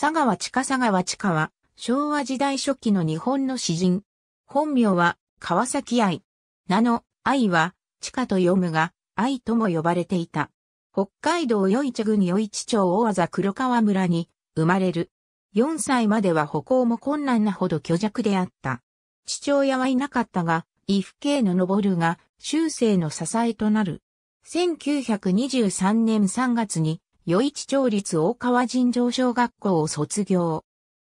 佐川地下佐川地下は、昭和時代初期の日本の詩人。本名は、川崎愛。名の、愛は、地下と読むが、愛とも呼ばれていた。北海道具市郡い市町大技黒川村に、生まれる。4歳までは歩行も困難なほど虚弱であった。父親はいなかったが、伊父系の登るが、終生の支えとなる。1923年3月に、余市町立大川尋常小学校を卒業。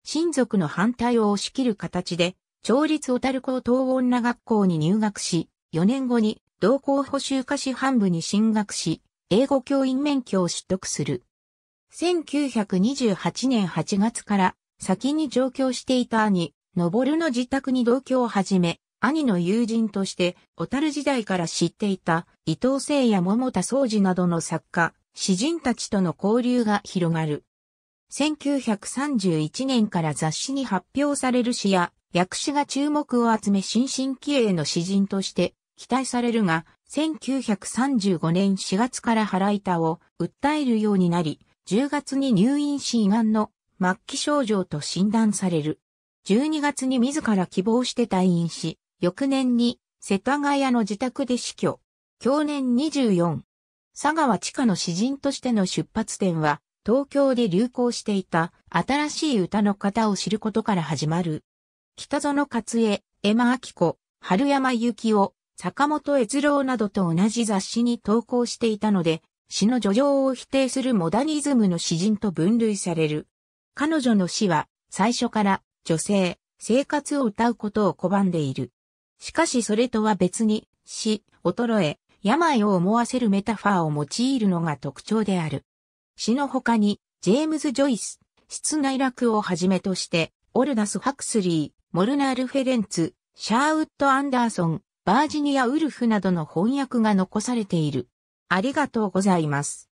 親族の反対を押し切る形で、町立小樽高等女学校に入学し、4年後に同校補修科師半部に進学し、英語教員免許を取得する。1928年8月から先に上京していた兄、のぼるの自宅に同居を始め、兄の友人として、小樽時代から知っていた伊藤聖也桃田総司などの作家、詩人たちとの交流が広がる。1931年から雑誌に発表される詩や、訳詩が注目を集め新進気鋭の詩人として期待されるが、1935年4月から腹板を訴えるようになり、10月に入院し胃がんの末期症状と診断される。12月に自ら希望して退院し、翌年に世田谷の自宅で死去。去年24佐川地下の詩人としての出発点は、東京で流行していた新しい歌の方を知ることから始まる。北園勝江、江間明子、春山幸雄、坂本悦郎などと同じ雑誌に投稿していたので、詩の叙情を否定するモダニズムの詩人と分類される。彼女の詩は、最初から女性、生活を歌うことを拒んでいる。しかしそれとは別に、詩、衰え、病を思わせるメタファーを用いるのが特徴である。詩の他に、ジェームズ・ジョイス、室内落をはじめとして、オルダス・ハクスリー、モルナール・フェレンツ、シャーウッド・アンダーソン、バージニア・ウルフなどの翻訳が残されている。ありがとうございます。